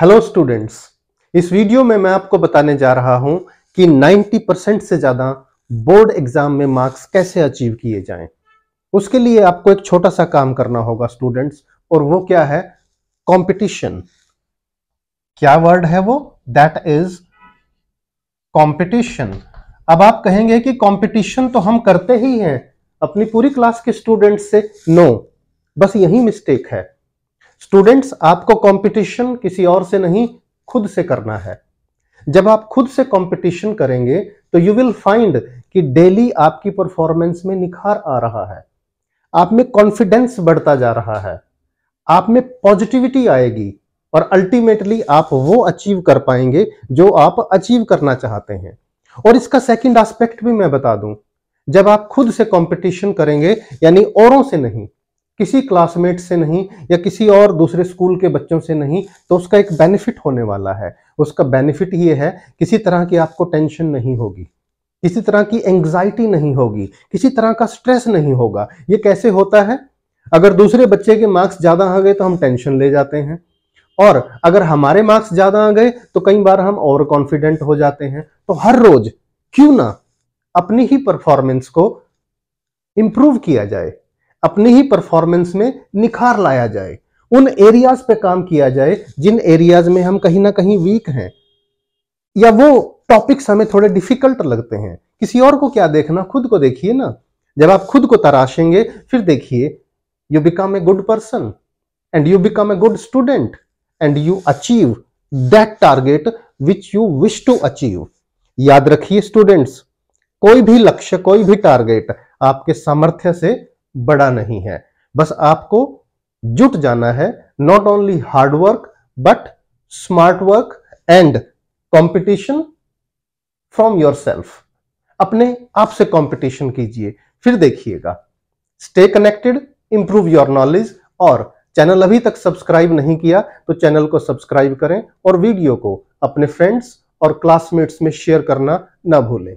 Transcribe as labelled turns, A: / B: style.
A: hello students इस video में मैं आपको बताने जा रहा हूं कि 90 परसेंट से ज़्यादा बोर्ड एग्जाम में मार्क्स कैसे अचीव किए जाएं उसके लिए आपको एक छोटा सा काम करना होगा स्टूडेंट्स और वो क्या है कंपटीशन क्या वर्ड है वो दैट इज कंपटीशन अब आप कहेंगे कि कंपटीशन तो हम करते ही हैं अपनी पूरी क्लास के स्टूडेंट्स से नो no, बस यही मिस्टेक है स्टूडेंट्स आपको कंपटीशन किसी और से नहीं खुद से करना है जब आप खुद से कंपटीशन करेंगे तो यू विल फाइंड कि डेली आपकी परफॉर्मेंस में निखार आ रहा है आप में कॉन्फिडेंस बढ़ता जा रहा है आप में पॉजिटिविटी आएगी और अल्टीमेटली आप वो अचीव कर पाएंगे जो आप अचीव करना चाहते हैं और इसका सेकंड एस्पेक्ट भी मैं बता दूं जब आप खुद से कंपटीशन करेंगे यानी औरों से नहीं किसी क्लासमेट से नहीं या किसी और दूसरे स्कूल के बच्चों से नहीं तो उसका एक बेनिफिट होने वाला है उसका बेनिफिट ये है किसी तरह की आपको टेंशन नहीं होगी किसी तरह की एंग्जाइटी नहीं होगी किसी तरह का स्ट्रेस नहीं होगा ये कैसे होता है अगर दूसरे बच्चे के मार्क्स ज़्यादा आ गए तो हम टेंशन ले जाते हैं और अगर हमारे मार्क्स ज़्यादा आ गए तो कई बार हम ओवर कॉन्फिडेंट हो जाते हैं तो हर रोज क्यों ना अपनी ही परफॉर्मेंस को इम्प्रूव किया जाए अपनी ही परफॉर्मेंस में निखार लाया जाए उन एरियाज पे काम किया जाए जिन एरियाज में हम कहीं ना कहीं वीक हैं या वो टॉपिक्स हमें थोड़े डिफिकल्ट लगते हैं किसी और को क्या देखना खुद को देखिए ना जब आप खुद को तराशेंगे फिर देखिए you become a good person and you become a good student and you achieve that target which you wish to achieve याद रखिए स्टूडेंट्स कोई भी लक्ष्य कोई भी टारगेट आपके सामर्थ्य से बड़ा नहीं है बस आपको जुट जाना है not only hard work but smart work and competition from your self अपने आप से कॉम्पिटिशन कीजिए फिर देखिएगा stay connected improve your knowledge और चैनल अभी तक सब्सक्राइब नहीं किया तो चैनल को सब्सक्राइब करें और वीडियो को अपने फ्रेंड्स और क्लासमेट्स में शेयर करना ना भूलें